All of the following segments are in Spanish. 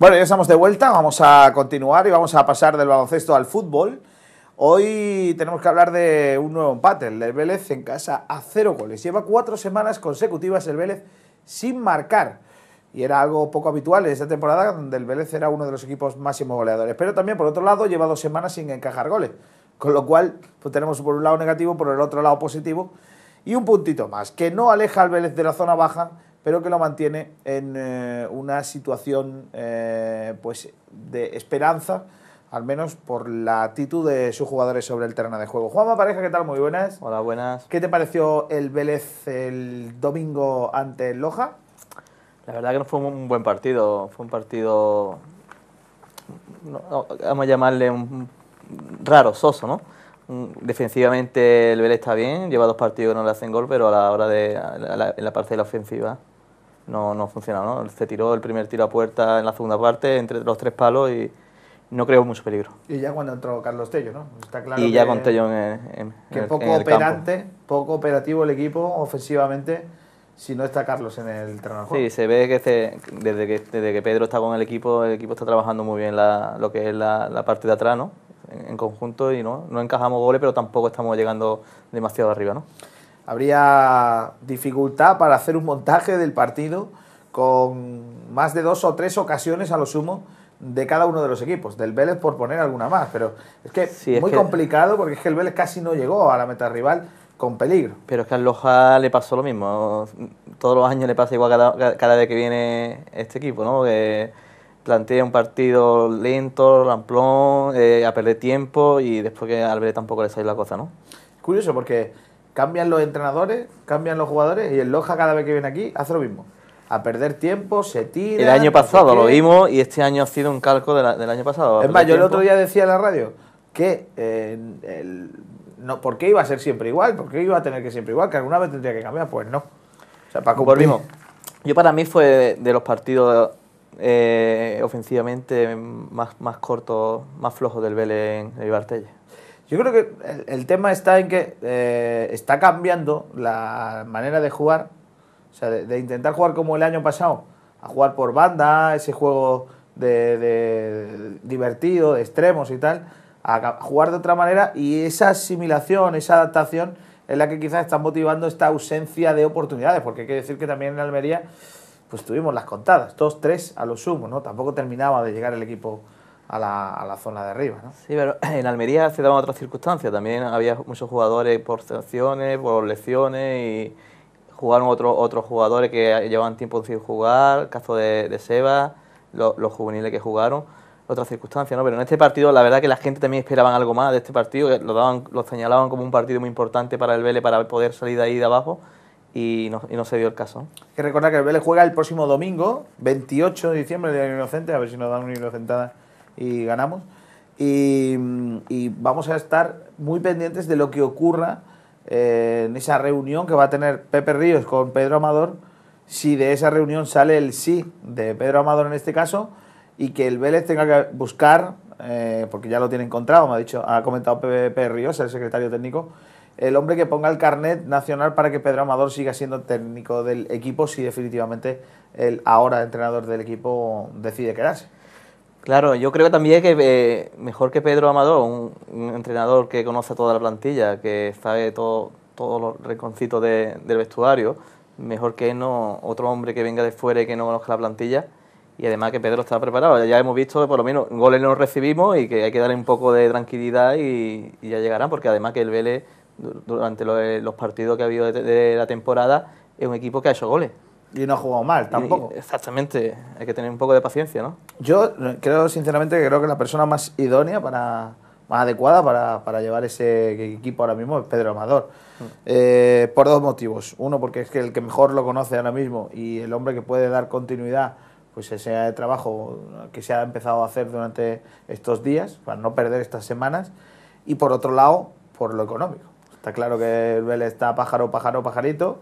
Bueno, ya estamos de vuelta, vamos a continuar y vamos a pasar del baloncesto al fútbol. Hoy tenemos que hablar de un nuevo empate, el del Vélez en casa a cero goles. Lleva cuatro semanas consecutivas el Vélez sin marcar. Y era algo poco habitual en esta temporada, donde el Vélez era uno de los equipos máximos goleadores. Pero también, por otro lado, lleva dos semanas sin encajar goles. Con lo cual, pues tenemos por un lado negativo, por el otro lado positivo. Y un puntito más, que no aleja al Vélez de la zona baja, pero que lo mantiene en eh, una situación eh, pues de esperanza, al menos por la actitud de sus jugadores sobre el terreno de juego. Juanma Pareja, ¿qué tal? Muy buenas. Hola, buenas. ¿Qué te pareció el Vélez el domingo ante Loja? La verdad que no fue un buen partido, fue un partido, vamos a llamarle un raro, soso, ¿no? Mm, defensivamente el Vélez está bien, lleva dos partidos que no le hacen gol, pero a la hora de en la parte de la ofensiva no, no funcionado ¿no? Se tiró el primer tiro a puerta en la segunda parte, entre los tres palos y no creo mucho peligro. Y ya cuando entró Carlos Tello, ¿no? Está claro. Y ya con Tello en, que poco operante, poco operativo el equipo ofensivamente si no está Carlos en el terreno. Sí, se ve que, desde que desde que Pedro está con el equipo, el equipo está trabajando muy bien lo que es la, la parte de atrás, ¿no? en, conjunto y no, no encajamos goles, pero tampoco estamos llegando demasiado arriba. ¿no? Habría dificultad para hacer un montaje del partido con más de dos o tres ocasiones a lo sumo de cada uno de los equipos, del Vélez por poner alguna más, pero es que es muy complicado porque es que el Vélez casi no llegó a la meta rival con peligro. Pero es que al Loja le pasó lo mismo, todos los años le pasa igual cada, vez que viene este equipo, ¿no? Que plantea un partido lento, ramplón, eh, a perder tiempo y después que al ver tampoco le sale la cosa, ¿no? Curioso porque cambian los entrenadores, cambian los jugadores y el Loja cada vez que viene aquí hace lo mismo. A perder tiempo, se tira. El año pasado lo vimos y este año ha sido un calco del año pasado. Es más, yo el otro día decía en la radio que no, ¿por qué iba a ser siempre igual? ¿Por qué iba a tener que siempre igual? ¿Que alguna vez tendría que cambiar? Pues no. O sea, para Yo para mí fue de los partidos eh, ofensivamente más, más corto más flojo del Belén en Ibartelle. Yo creo que el, tema está en que eh, está cambiando la manera de jugar, o sea, de, intentar jugar como el año pasado, a jugar por banda, ese juego de, divertido, de extremos y tal, a jugar de otra manera y esa asimilación, esa adaptación es la que quizás está motivando esta ausencia de oportunidades, porque hay que decir que también en Almería pues tuvimos las contadas, dos, tres a lo sumo, ¿no? Tampoco terminaba de llegar el equipo a la, zona de arriba, Sí, pero en Almería se daban otras circunstancias, también había muchos jugadores por sanciones, por lesiones y jugaron otros otros jugadores que llevaban tiempo sin jugar, el caso de, de Seba, los juveniles que jugaron, otras circunstancias, ¿no? Pero en este partido la verdad que la gente también esperaba algo más de este partido, lo, lo señalaban como un partido muy importante para el Vélez para poder salir de ahí de abajo y no, se dio el caso. Hay que recordar que el Vélez juega el próximo domingo, 28 de diciembre, de año Inocente, a ver si nos dan una inocentada y ganamos. Y, mm, vamos a estar muy pendientes de lo que ocurra eh, en esa reunión que va a tener Pepe Ríos con Pedro Amador, si de esa reunión sale el sí de Pedro Amador en este caso, y que el Vélez tenga que buscar, eh, porque ya lo tiene encontrado, me ha dicho, ha comentado Pepe Ríos, el secretario técnico, el hombre que ponga el carnet nacional para que Pedro Amador siga siendo técnico del equipo si definitivamente el ahora entrenador del equipo decide quedarse. Claro, yo creo también que eh, mejor que Pedro Amador, un, entrenador que conoce toda la plantilla, que sabe todos los reconcitos del vestuario, mejor que no otro hombre que venga de fuera y que no conozca la plantilla. Y además que Pedro está preparado. Ya hemos visto que por lo menos goles no recibimos y que hay que darle un poco de tranquilidad y, y ya llegarán, porque además que el Vélez durante los partidos que ha habido de, la temporada, es un equipo que ha hecho goles. Y no ha jugado mal tampoco. exactamente, hay que tener un poco de paciencia, ¿no? Yo creo, sinceramente, que creo que la persona más idónea, para, más adecuada para, llevar ese equipo ahora mismo es Pedro Amador. Mm. Eh, por dos motivos. Uno, porque es que el que mejor lo conoce ahora mismo y el hombre que puede dar continuidad pues ese trabajo que se ha empezado a hacer durante estos días, para no perder estas semanas, y por otro lado, por lo económico. Está claro que el Vélez está pájaro, pájaro, pajarito.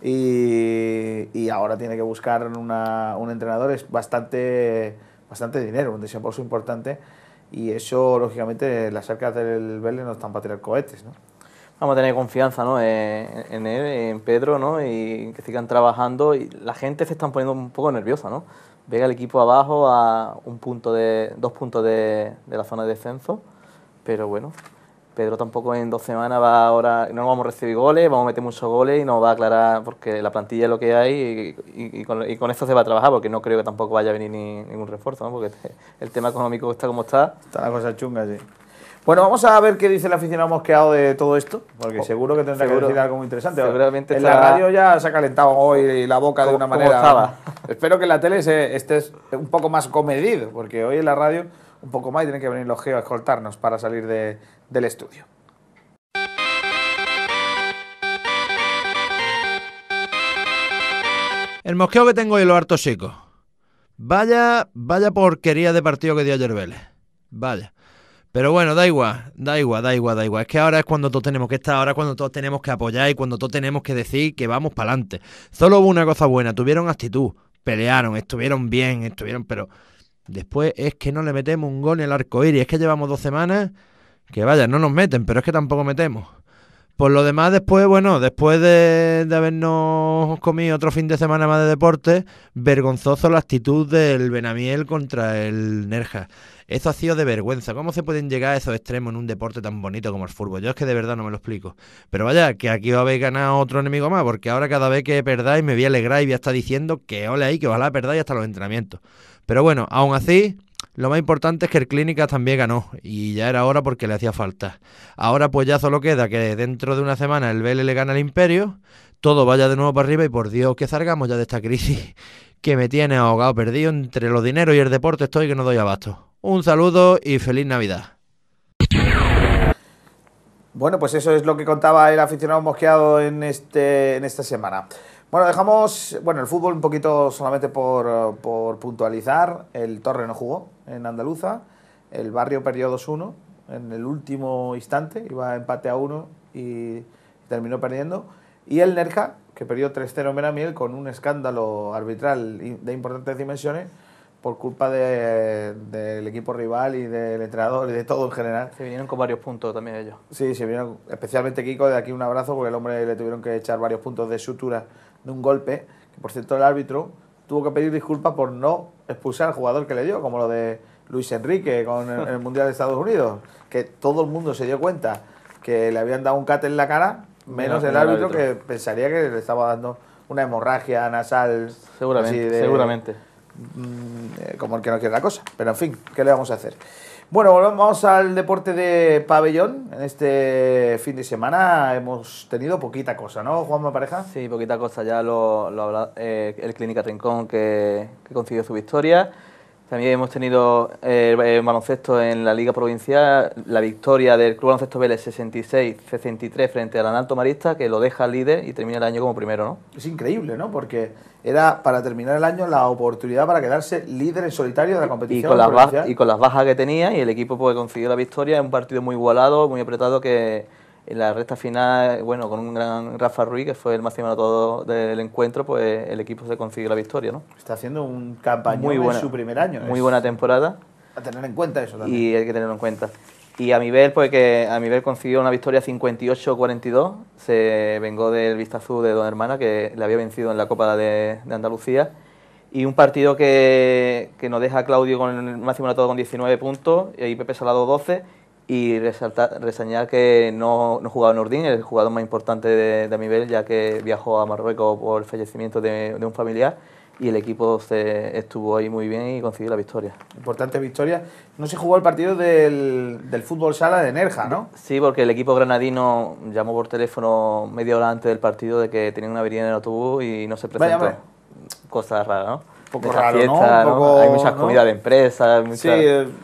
Y, y ahora tiene que buscar un entrenador. Es bastante, bastante dinero, un desembolso importante. Y eso, lógicamente, las arcas del Vélez no están para tirar cohetes. ¿no? Vamos a tener confianza ¿no? Eh, en él, en Pedro, ¿no? y que sigan trabajando. Y la gente se están poniendo un poco nerviosa. ¿no? Ve al equipo abajo a un punto de, dos puntos de, de la zona de descenso. Pero bueno, Pedro tampoco en dos semanas va ahora, no vamos a recibir goles, vamos a meter muchos goles y nos va a aclarar porque la plantilla es lo que hay y, con, esto se va a trabajar porque no creo que tampoco vaya a venir ningún refuerzo, ¿no? porque este, el tema económico está como está. Está la cosa chunga, sí. Bueno, vamos a ver qué dice la el hemos mosqueado de todo esto, porque oh, seguro que tendrá seguro, que decir algo muy interesante. en la radio ya se ha calentado hoy la boca de una manera. Espero que en la tele estés un poco más comedido, porque hoy en la radio un poco más y tienen que venir los geos a escoltarnos para salir del estudio. El mosqueo que tengo y lo harto chico. Vaya, vaya porquería de partido que dio ayer Vélez. Vaya. Pero bueno, da igual, da igual, da igual, da igual. Es que ahora es cuando todos tenemos que estar, ahora es cuando todos tenemos que apoyar y cuando todos tenemos que decir que vamos para adelante. Solo hubo una cosa buena, tuvieron actitud, pelearon, estuvieron bien, estuvieron, pero Después es que no le metemos un gol en el arco iris. Es que llevamos dos semanas que vaya, no nos meten, pero es que tampoco metemos. Por lo demás, después, bueno, después de, habernos comido otro fin de semana más de deporte, vergonzoso la actitud del Benamiel contra el Nerja. Eso ha sido de vergüenza. ¿Cómo se pueden llegar a esos extremos en un deporte tan bonito como el fútbol? Yo es que de verdad no me lo explico. Pero vaya, que aquí os habéis ganado otro enemigo más, porque ahora cada vez que perdáis me voy a alegrar y voy a estar diciendo que ole ahí, que ojalá perdáis hasta los entrenamientos. Pero bueno, aún así, lo más importante es que el clínica también ganó y ya era hora porque le hacía falta. Ahora pues ya solo queda que dentro de una semana el BL le gana al Imperio, todo vaya de nuevo para arriba y por Dios que salgamos ya de esta crisis que me tiene ahogado, perdido entre los dineros y el deporte estoy que no doy abasto. Un saludo y feliz Navidad. Bueno, pues eso es lo que contaba el aficionado mosqueado en, este, en esta semana. Bueno, dejamos bueno, el fútbol un poquito solamente por, por puntualizar. El Torre no jugó en Andaluza. El barrio perdió 2-1 en el último instante. Iba a empate a 1 y terminó perdiendo. Y el Nerja, que perdió 3-0 en Benamiel con un escándalo arbitral de importantes dimensiones por culpa del equipo rival y del entrenador y de todo en general. Se vinieron con varios puntos también ellos. Sí, se vinieron, especialmente Kiko, de aquí un abrazo, porque el hombre le tuvieron que echar varios puntos de sutura un golpe, que por cierto el árbitro tuvo que pedir disculpas por no expulsar al jugador que le dio, como lo de Luis Enrique con el, Mundial de Estados Unidos, que todo el mundo se dio cuenta que le habían dado un cate en la cara, menos el, árbitro, que pensaría que le estaba dando una hemorragia nasal. Seguramente, seguramente. Mm, eh, como el que no quiere la cosa. Pero en fin, ¿qué le vamos a hacer? Bueno, volvemos al deporte de pabellón. En este fin de semana hemos tenido poquita cosa, ¿no, Juanma Pareja? Sí, poquita cosa. Ya lo, lo hablado eh, el Clínica Rincón que, que consiguió su victoria. También hemos tenido eh, el, baloncesto en la Liga Provincial, la victoria del Club Baloncesto Vélez 66-63 frente al Analto Marista, que lo deja líder y termina el año como primero, ¿no? Es increíble, ¿no? Porque era para terminar el año la oportunidad para quedarse líder en solitario de la competición. Y con, las, y con las bajas que tenía y el equipo pues, consiguió la victoria en un partido muy igualado, muy apretado que en la recta final, bueno, con un gran Rafa Ruiz, que fue el máximo anotador del encuentro, pues el equipo se consiguió la victoria, ¿no? Está haciendo un campañón muy en su primer año. Muy buena temporada. A tener en cuenta eso también. Y hay que tenerlo en cuenta. Y a ver pues que a nivel consiguió una victoria 58-42, se vengó del azul de Don Hermana, que le había vencido en la Copa de, de Andalucía. Y un partido que, que nos deja a Claudio con el máximo anotado con 19 puntos y Pepe Salado 12 y resaltar, reseñar que no, no jugaba Nordin, el jugador más importante de, de, mi nivel, ya que viajó a Marruecos por el fallecimiento de, un familiar y el equipo se estuvo ahí muy bien y consiguió la victoria. Importante victoria. No se jugó el partido del, del, fútbol sala de Nerja, ¿no? Sí, porque el equipo granadino llamó por teléfono media hora antes del partido de que tenía una avería en el autobús y no se presentó. Cosa rara, ¿no? un poco raro, ¿no? Hay muchas comidas de empresa. Sí,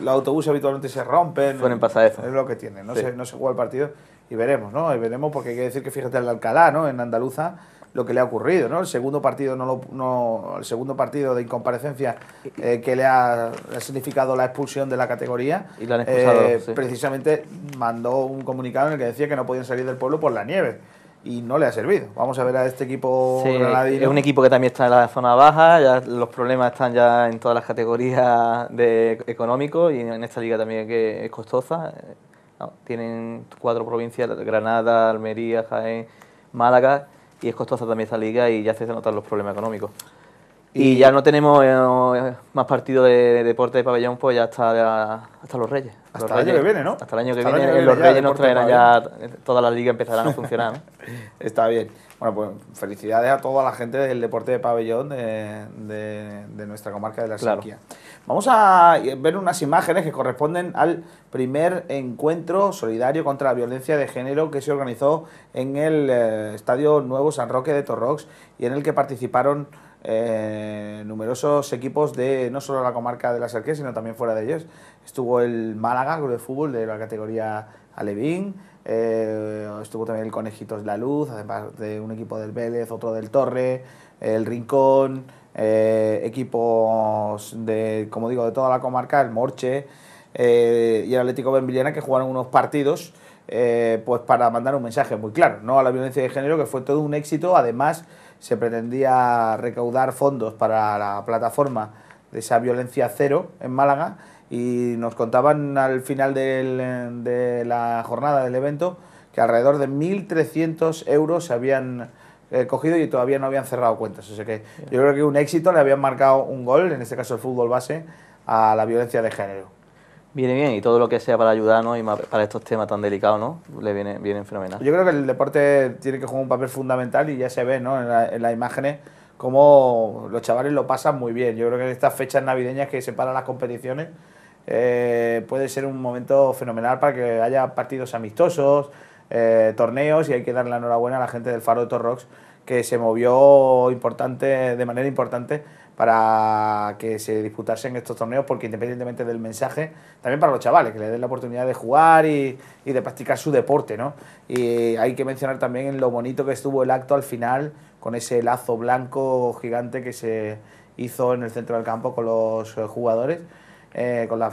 los autobuses habitualmente se rompen. Suelen pasar eso. Es lo que tiene No, se, no juega el partido y veremos, ¿no? Y veremos porque hay que decir que fíjate al Alcalá, ¿no? En Andaluza lo que le ha ocurrido, ¿no? El segundo partido no, no el segundo partido de incomparecencia eh, que le ha, significado la expulsión de la categoría. Y la han expulsado, eh, Precisamente mandó un comunicado en el que decía que no podían salir del pueblo por la nieve y no le ha servido. Vamos a ver a este equipo Es un equipo que también está en la zona baja, ya los problemas están ya en todas las categorías de económicos y en esta liga también que es costosa. Eh, tienen cuatro provincias, Granada, Almería, Jaén, Málaga, y es costosa también esta liga y ya se notan los problemas económicos. Y, ya no tenemos eh, más partidos de, deporte de pabellón, pues ya está hasta los Reyes. Hasta el año que viene, ¿no? Hasta el año que viene, los Reyes nos traerán ya, Toda la liga empezarán a funcionar. Está bien. Bueno, pues felicidades a toda la gente del deporte de pabellón de, nuestra comarca de la Sequía. Vamos a ver unas imágenes que corresponden al primer encuentro solidario contra la violencia de género que se organizó en el eh, Estadio Nuevo San Roque de Torrox y en el que participaron eh, numerosos equipos de no solo la comarca de la Serquía, sino también fuera de ellos. Estuvo el Málaga, club de fútbol de la categoría Alevín, eh, estuvo también el Conejitos La Luz, además de un equipo del Vélez, otro del Torre, el Rincón, eh, equipos de, como digo, de toda la comarca, el Morche y el Atlético Benvillena que jugaron unos partidos. pues para mandar un mensaje muy claro, no a la violencia de género, que fue todo un éxito, además se pretendía recaudar fondos para la plataforma de esa violencia cero en Málaga y nos contaban al final de la jornada del evento que alrededor de 1.300 euros se habían eh, cogido y todavía no habían cerrado cuentas. O que yo creo que un éxito le habían marcado un gol, en este caso el fútbol base, a la violencia de género. Viene bien, y todo lo que sea para ayudarnos y para estos temas tan delicados, ¿no? Le viene, fenomenal. Yo creo que el deporte tiene que jugar un papel fundamental y ya se ve, En, las imágenes cómo los chavales lo pasan muy bien. Yo creo que en estas fechas navideñas que separan las competiciones eh, puede ser un momento fenomenal para que haya partidos amistosos, eh, torneos, y hay que darle la enhorabuena a la gente del Faro de Torrox que se movió importante, de manera importante para que se disputasen estos torneos, porque independientemente del mensaje, también para los chavales, que les den la oportunidad de jugar y, de practicar su deporte, ¿no? Y hay que mencionar también lo bonito que estuvo el acto al final, con ese lazo blanco gigante que se hizo en el centro del campo con los eh, jugadores. Eh, con las,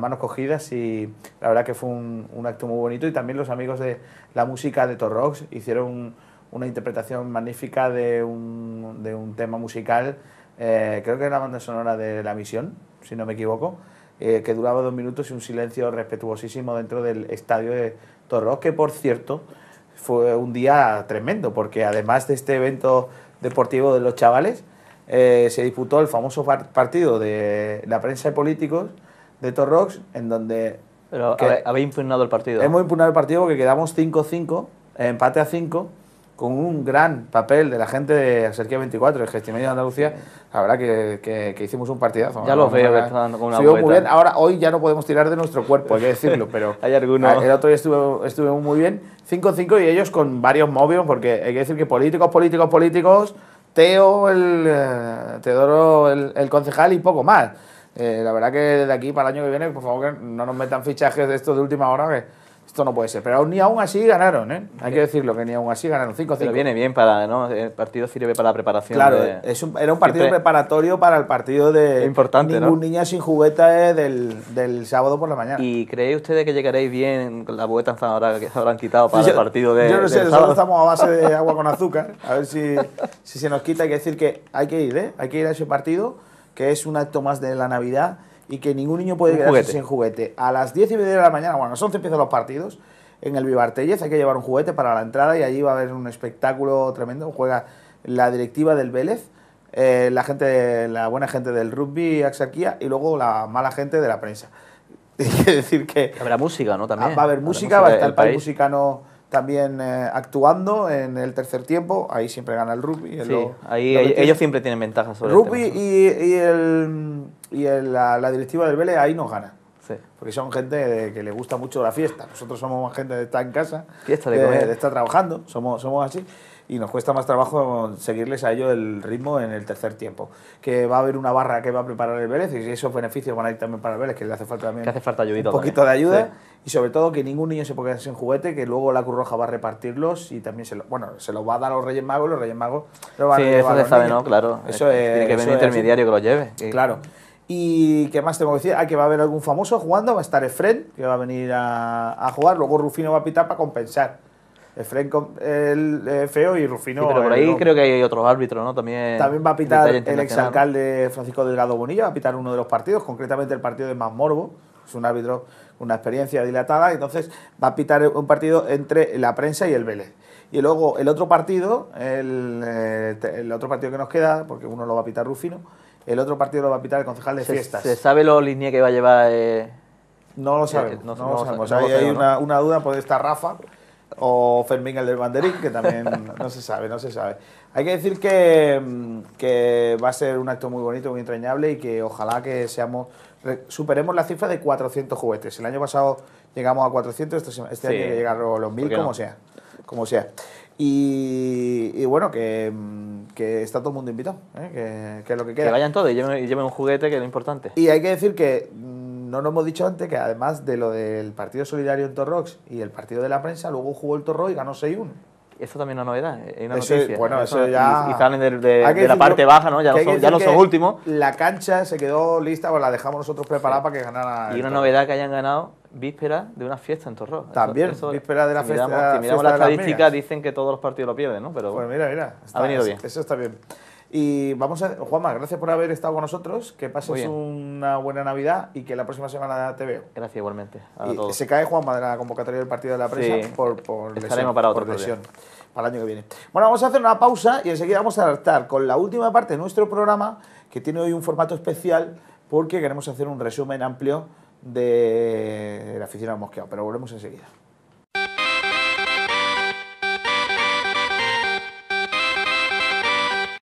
manos cogidas y la verdad que fue un, acto muy bonito y también los amigos de la música de Torrox hicieron una interpretación magnífica de un, de un tema musical eh, creo que era la banda sonora de La Misión, si no me equivoco, eh, que duraba dos minutos y un silencio respetuosísimo dentro del estadio de Torrox que por cierto fue un día tremendo, porque además de este evento deportivo de los chavales, eh, se disputó el famoso partido de la prensa y políticos de Torrox, en donde... Pero habéis impugnado el partido. Hemos impugnado el partido porque quedamos 5-5, empate a 5 con un gran papel de la gente de Serquía 24, el Gestimedio de Andalucía, la verdad que, que, hicimos un partidazo. Ya lo veo que con una muy bien. Ahora, hoy ya no podemos tirar de nuestro cuerpo, hay que decirlo, pero hay alguno. El otro día estuve muy bien, 5-5 y ellos con varios movios. porque hay que decir que políticos, políticos, políticos, Teo, el, eh, Teodoro, el, concejal y poco más. Eh, la verdad que desde aquí para el año que viene, por favor, que no nos metan fichajes de estos de última hora, esto no puede ser. Pero ni aún así ganaron, ¿eh? Hay que decirlo, que ni aún así ganaron 5-5. Pero viene bien para, ¿no? El partido sirve para la preparación. Claro, es un, era un partido preparatorio para el partido de... Importante, Ningún niña sin juguetes del, del, sábado por la mañana. ¿Y creéis ustedes que llegaréis bien con la jugueta ahora que se habrán quitado para el partido de Yo no sé, nosotros estamos a base de agua con azúcar. A ver si, si se nos quita. Hay que decir que hay que ir, ¿eh? Hay que ir a ese partido, que es un acto más de la Navidad y que ningún niño puede quedarse sin juguete. A las 10 y media de la mañana, bueno, a las 11 empiezan los partidos en el Vivartelles, hay que llevar un juguete para la entrada y allí va a haber un espectáculo tremendo. Juega la directiva del Vélez, eh, la, gente, la buena gente del rugby Axarquía y luego la mala gente de la prensa. Hay que decir que... Habrá música, ¿no? También. Ah, va a haber música, va a estar el país también eh, actuando en el tercer tiempo. Ahí siempre gana el rugby. Sí, ahí ellos siempre tienen ventajas sobre rugby el y, y, el, y la, directiva del Vélez ahí nos gana. Sí. Porque son gente que le gusta mucho la fiesta. Nosotros somos gente de estar en casa, fiesta de, estar trabajando, somos, somos así y nos cuesta más trabajo seguirles a ellos el ritmo en el tercer tiempo. Que va a haber una barra que va a preparar el Vélez y esos beneficios van a ir también para el Vélez, que le hace falta también hace falta un poquito de ayuda. Y sobre todo que ningún niño se ponga sin juguete, que luego la Cruz Roja va a repartirlos y también se lo, bueno, se los va a dar a los Reyes Magos, los Reyes Magos lo van sí, a eso a sabe, ¿no? Claro. Eso Tiene que venir intermediario que lo lleve. Claro. ¿Y qué más tengo que decir? Ah, que va a haber algún famoso jugando, va a estar Efren, que va a venir a, a, jugar, luego Rufino va a pitar para compensar. Efren el eh, feo y Rufino. pero por ahí creo que hay otros árbitros, ¿no? También, También va a pitar el exalcalde Francisco Delgado Bonilla, va a pitar uno de los partidos, concretamente el partido de morbo es un árbitro con una experiencia dilatada, entonces va a pitar un partido entre la prensa y el Vélez. Y luego el otro partido, el, eh, otro partido que nos queda, porque uno lo va a pitar Rufino, el otro partido lo va a pitar el concejal de fiestas. ¿Se sabe lo línea que va a llevar? Eh, no lo sabemos, no, lo sabemos. hay, una, duda, por esta Rafa o Fermín el del banderín, que también no se sabe, no se sabe. Hay que decir que, mm, que, va a ser un acto muy bonito, muy entrañable y que ojalá que seamos superemos la cifra de 400 juguetes. El año pasado llegamos a 400, este, este, año hay que llegar a los 1000, como sea. Como sea. Y, bueno, mm, que, está todo el mundo invitado, ¿eh? que, lo que queda. Que vayan todos y lleven, lleven un juguete, que es lo importante. Y hay que decir que no nos hemos dicho antes que además de lo del Partido Solidario en Torrox y el Partido de la Prensa, luego jugó el Torro y ganó 6-1. Eso también es una novedad, eh, es una Bueno, eso, ya... Y, salen de, la parte baja, ¿no? Ya no son, ya no últimos. La cancha se quedó lista, pues la dejamos nosotros preparada para que ganara... Y una novedad que hayan ganado víspera de una fiesta en Torrox. También, vísperas víspera de la fiesta... Miramos, si miramos las estadísticas, dicen que todos los partidos lo pierden, ¿no? Pero pues mira, mira. Está, ha venido bien. Eso está bien. Y vamos a. Juanma, gracias por haber estado con nosotros. Que pases una buena Navidad y que la próxima semana te veo. Gracias igualmente. Se cae Juanma de la convocatoria del partido de la prensa por, por lesión, para otro Para el año que viene. Bueno, vamos a hacer una pausa y enseguida vamos a adaptar con la última parte de nuestro programa, que tiene hoy un formato especial, porque queremos hacer un resumen amplio de la afición al mosqueado. Pero volvemos enseguida.